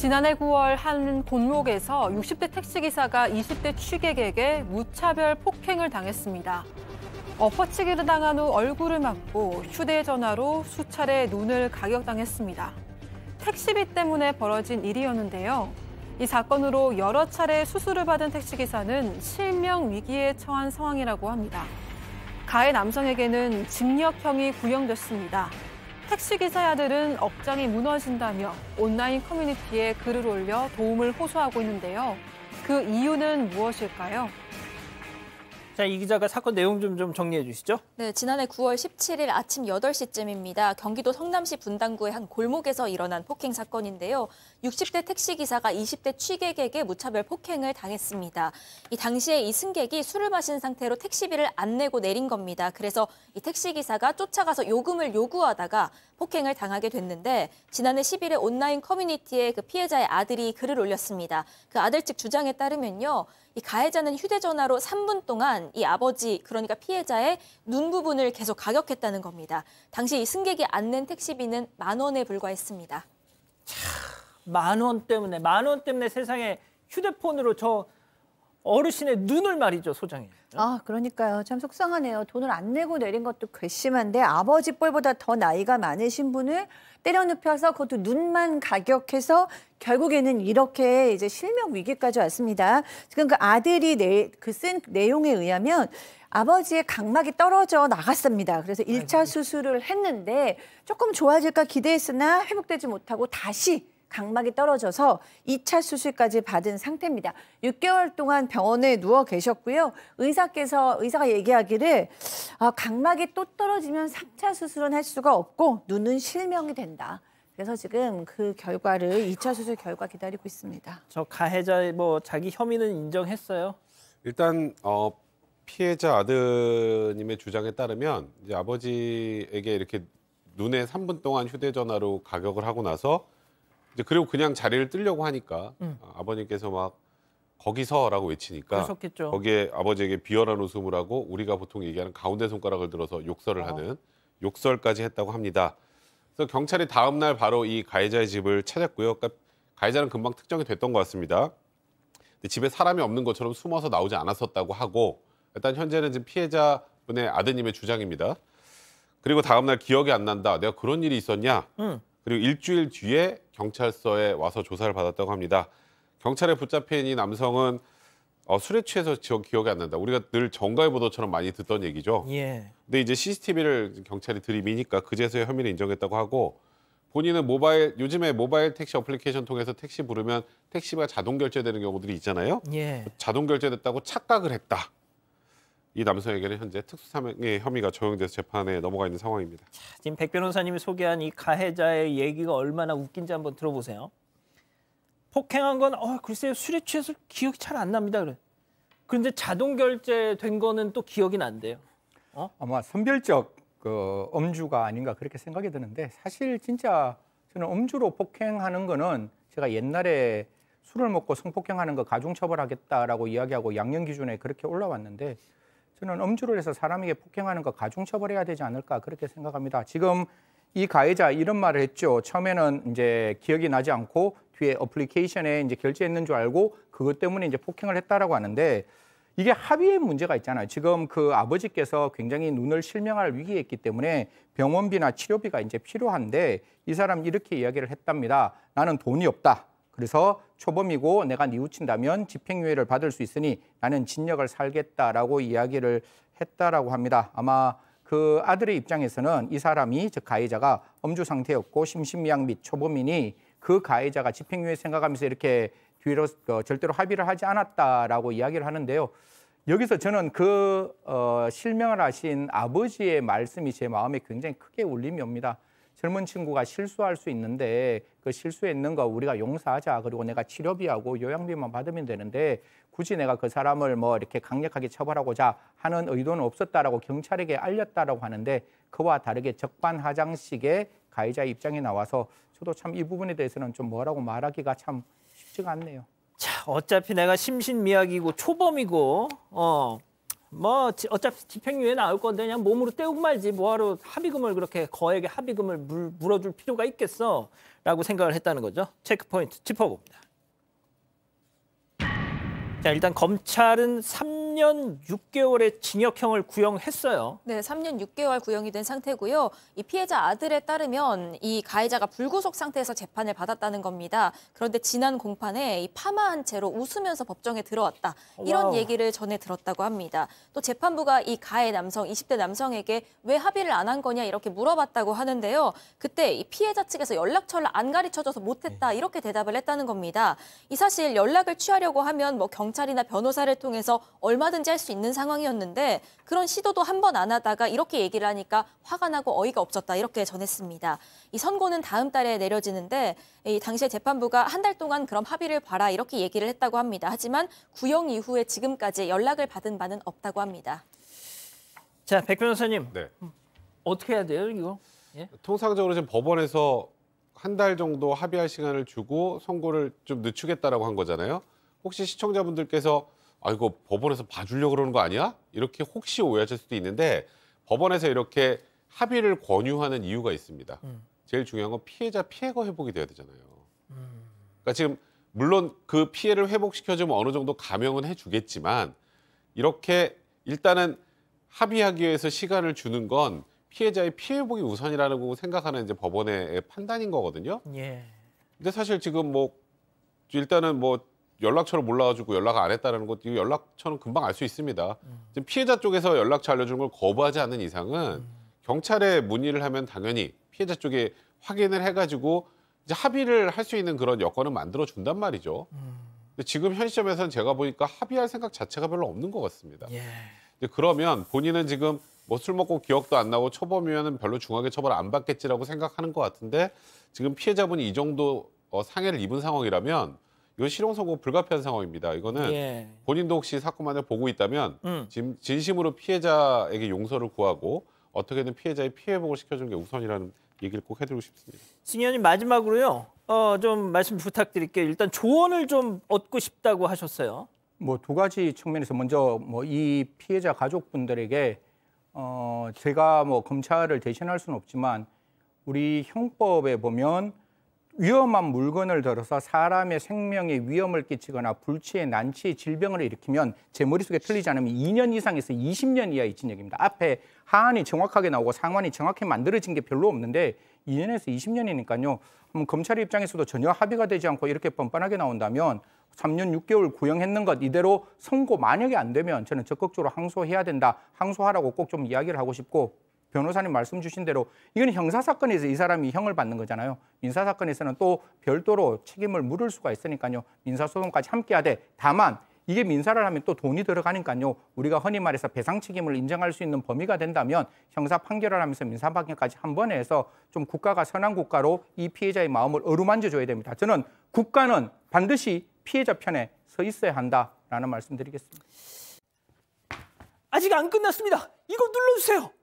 지난해 9월 한 골목에서 60대 택시기사가 20대 취객에게 무차별 폭행을 당했습니다. 엎어치기를 당한 후 얼굴을 맞고 휴대전화로 수차례 눈을 가격당했습니다. 택시비 때문에 벌어진 일이었는데요. 이 사건으로 여러 차례 수술을 받은 택시기사는 실명 위기에 처한 상황이라고 합니다. 가해 남성에게는 징역형이 구형됐습니다. 택시기사야들은 업장이 무너진다며 온라인 커뮤니티에 글을 올려 도움을 호소하고 있는데요. 그 이유는 무엇일까요? 자, 이 기자가 사건 내용 좀, 좀 정리해 주시죠. 네, 지난해 9월 17일 아침 8시쯤입니다. 경기도 성남시 분당구의 한 골목에서 일어난 폭행 사건인데요. 60대 택시기사가 20대 취객에게 무차별 폭행을 당했습니다. 이 당시에 이 승객이 술을 마신 상태로 택시비를 안 내고 내린 겁니다. 그래서 이 택시기사가 쫓아가서 요금을 요구하다가 폭행을 당하게 됐는데 지난해 10일에 온라인 커뮤니티에 그 피해자의 아들이 글을 올렸습니다. 그 아들 측 주장에 따르면요. 이 가해자는 휴대전화로 3분 동안 이 아버지, 그러니까 피해자의 눈 부분을 계속 가격했다는 겁니다. 당시 이 승객이 안 낸 택시비는 만 원에 불과했습니다. 참. 만원 때문에 만 원 때문에 세상에 휴대폰으로 저 어르신의 눈을 말이죠 소장님. 아 그러니까요 참 속상하네요. 돈을 안 내고 내린 것도 괘씸한데 아버지 뻘보다 더 나이가 많으신 분을 때려 눕혀서 그것도 눈만 가격해서 결국에는 이렇게 이제 실명 위기까지 왔습니다. 지금 그 아들이 그쓴 내용에 의하면 아버지의 각막이 떨어져 나갔습니다. 그래서 일차 수술을 했는데 조금 좋아질까 기대했으나 회복되지 못하고 다시 각막이 떨어져서 2차 수술까지 받은 상태입니다. 6개월 동안 병원에 누워 계셨고요. 의사께서 의사가 얘기하기를 아, 각막이 또 떨어지면 3차 수술은 할 수가 없고 눈은 실명이 된다. 그래서 지금 그 결과를 2차 수술 결과 기다리고 있습니다. 저 가해자 뭐 자기 혐의는 인정했어요? 일단 어 피해자 아드님의 주장에 따르면 이제 아버지에게 이렇게 눈에 3분 동안 휴대전화로 가격을 하고 나서 이제 그리고 그냥 자리를 뜨려고 하니까 음. 어, 아버님께서 막 거기서라고 외치니까 그러셨겠죠. 거기에 아버지에게 비열한 웃음을 하고 우리가 보통 얘기하는 가운데 손가락을 들어서 욕설을 어. 하는 욕설까지 했다고 합니다. 그래서 경찰이 다음 날 바로 이 가해자의 집을 찾았고요. 그러니까 가해자는 금방 특정이 됐던 것 같습니다. 근데 집에 사람이 없는 것처럼 숨어서 나오지 않았었다고 하고 일단 현재는 지금 피해자분의 아드님의 주장입니다. 그리고 다음 날 기억이 안 난다. 내가 그런 일이 있었냐? 응. 그리고 일주일 뒤에 경찰서에 와서 조사를 받았다고 합니다. 경찰에 붙잡힌 이 남성은 어, 술에 취해서 기억이 안 난다. 우리가 늘 정가의 보도처럼 많이 듣던 얘기죠. 예. 근데 이제 CCTV를 경찰이 들이미니까 그제서야 혐의를 인정했다고 하고 본인은 모바일 요즘에 모바일 택시 어플리케이션 통해서 택시 부르면 택시가 자동 결제되는 경우들이 있잖아요. 예. 자동 결제됐다고 착각을 했다. 이 남성에게는 현재 특수사명의 혐의가 적용돼서 재판에 넘어가 있는 상황입니다. 자, 지금 백 변호사님이 소개한 이 가해자의 얘기가 얼마나 웃긴지 한번 들어보세요. 폭행한 건 어, 글쎄요 술에 취해서 기억이 잘 안 납니다. 그래. 그런데 자동 결제된 거는 또 기억이 난대요. 어? 아마 선별적 그 음주가 아닌가 그렇게 생각이 드는데 사실 진짜 저는 음주로 폭행하는 거는 제가 옛날에 술을 먹고 성폭행하는 거 가중처벌하겠다라고 이야기하고 양형 기준에 그렇게 올라왔는데 저는 음주를 해서 사람에게 폭행하는 거 가중처벌해야 되지 않을까 그렇게 생각합니다. 지금 이 가해자 이런 말을 했죠. 처음에는 이제 기억이 나지 않고 뒤에 어플리케이션에 이제 결제했는 줄 알고 그것 때문에 이제 폭행을 했다라고 하는데 이게 합의의 문제가 있잖아요. 지금 그 아버지께서 굉장히 눈을 실명할 위기에 있기 때문에 병원비나 치료비가 이제 필요한데 이 사람 이렇게 이야기를 했답니다. 나는 돈이 없다. 그래서 초범이고 내가 뉘우친다면 집행유예를 받을 수 있으니 나는 진력을 살겠다라고 이야기를 했다라고 합니다. 아마 그 아들의 입장에서는 이 사람이 즉 가해자가 엄주 상태였고 심신미약 및 초범이니 그 가해자가 집행유예 생각하면서 이렇게 뒤로 어, 절대로 합의를 하지 않았다라고 이야기를 하는데요. 여기서 저는 그 어, 실명을 하신 아버지의 말씀이 제 마음에 굉장히 크게 울림이 옵니다. 젊은 친구가 실수할 수 있는데 그 실수했는 거 우리가 용서하자. 그리고 내가 치료비하고 요양비만 받으면 되는데 굳이 내가 그 사람을 뭐 이렇게 강력하게 처벌하고자 하는 의도는 없었다라고 경찰에게 알렸다라고 하는데 그와 다르게 적반하장식의 가해자 입장에 나와서 저도 참 이 부분에 대해서는 좀 뭐라고 말하기가 참 쉽지가 않네요. 자, 어차피 내가 심신미약이고 초범이고 어뭐 어차피 집행유예 나올 건데 그냥 몸으로 때우고 말지 뭐하러 합의금을 그렇게 거액의 합의금을 물, 물어줄 필요가 있겠어 라고 생각을 했다는 거죠. 체크포인트 짚어봅니다. 자 일단 검찰은 3년 6개월의 징역형을 구형했어요. 네, 3년 6개월 구형이 된 상태고요. 이 피해자 아들에 따르면 이 가해자가 불구속 상태에서 재판을 받았다는 겁니다. 그런데 지난 공판에 이 파마한 채로 웃으면서 법정에 들어왔다. 이런 와우. 얘기를 전해 들었다고 합니다. 또 재판부가 이 가해 남성, 20대 남성에게 왜 합의를 안 한 거냐 이렇게 물어봤다고 하는데요. 그때 이 피해자 측에서 연락처를 안 가르쳐줘서 못했다 네. 이렇게 대답을 했다는 겁니다. 이 사실 연락을 취하려고 하면 뭐 경찰이나 변호사를 통해서 얼마 얼마든지 할 수 있는 상황이었는데 그런 시도도 한 번 안 하다가 이렇게 얘기를 하니까 화가 나고 어이가 없었다 이렇게 전했습니다. 이 선고는 다음 달에 내려지는데 이 당시에 재판부가 한 달 동안 그럼 합의를 봐라 이렇게 얘기를 했다고 합니다. 하지만 구형 이후에 지금까지 연락을 받은 바는 없다고 합니다. 자, 백 변호사님. 네. 어떻게 해야 돼요, 이거? 예? 통상적으로 지금 법원에서 한 달 정도 합의할 시간을 주고 선고를 좀 늦추겠다라고 한 거잖아요. 혹시 시청자분들께서 아 이거 법원에서 봐주려고 그러는 거 아니야? 이렇게 혹시 오해하실 수도 있는데 법원에서 이렇게 합의를 권유하는 이유가 있습니다. 음. 제일 중요한 건 피해자 피해가 회복이 돼야 되잖아요. 음. 그러니까 지금 물론 그 피해를 회복시켜주면 어느 정도 감형은 해주겠지만 이렇게 일단은 합의하기 위해서 시간을 주는 건 피해자의 피해 회복이 우선이라고 생각하는 이제 법원의 판단인 거거든요. 예. 근데 사실 지금 뭐 일단은 뭐 연락처를 몰라가지고 연락 을안 했다는 것도 연락처는 금방 알 수 있습니다. 음. 지금 피해자 쪽에서 연락처 알려주는걸 거부하지 않는 이상은 음. 경찰에 문의를 하면 당연히 피해자 쪽에 확인을 해가지고 이제 합의를 할 수 있는 그런 여건을 만들어 준단 말이죠. 음. 근데 지금 현 시점에서는 제가 보니까 합의할 생각 자체가 별로 없는 것 같습니다. 예. 그러면 본인은 지금 뭐술 먹고 기억도 안 나고 처벌이면은 별로 중하게 처벌 안 받겠지라고 생각하는 것 같은데 지금 피해자분이 이 정도 어, 상해를 입은 상황이라면 이건 실형 선고 불가피한 상황입니다. 이거는 예. 본인도 혹시 사건만을 보고 있다면 음. 진, 진심으로 피해자에게 용서를 구하고 어떻게든 피해자의 피해복을 시켜주는 게 우선이라는 얘기를 꼭 해드리고 싶습니다. 신 의원님 마지막으로요. 어, 좀 말씀 부탁드릴게요. 일단 조언을 좀 얻고 싶다고 하셨어요. 뭐 두 가지 측면에서 먼저 뭐 이 피해자 가족분들에게 어, 제가 뭐 검찰을 대신할 수는 없지만 우리 형법에 보면 위험한 물건을 들어서 사람의 생명에 위험을 끼치거나 불치에 난치에 질병을 일으키면 제 머릿속에 틀리지 않으면 2년 이상에서 20년 이하의 징역입니다. 앞에 하안이 정확하게 나오고 상환이 정확히 만들어진 게 별로 없는데 2년에서 20년이니까요. 그럼 음, 검찰 입장에서도 전혀 합의가 되지 않고 이렇게 뻔뻔하게 나온다면 3년 6개월 구형했는 것 이대로 선고 만약에 안 되면 저는 적극적으로 항소해야 된다. 항소하라고 꼭 좀 이야기를 하고 싶고 변호사님 말씀 주신 대로 이건 형사 사건에서 이 사람이 형을 받는 거잖아요. 민사 사건에서는 또 별도로 책임을 물을 수가 있으니까요. 민사 소송까지 함께 하되 다만 이게 민사를 하면 또 돈이 들어가니까요. 우리가 흔히 말해서 배상 책임을 인정할 수 있는 범위가 된다면 형사 판결을 하면서 민사 판결까지 한 번에 해서 좀 국가가 선한 국가로 이 피해자의 마음을 어루만져 줘야 됩니다. 저는 국가는 반드시 피해자 편에 서 있어야 한다라는 말씀드리겠습니다. 아직 안 끝났습니다. 이거 눌러주세요.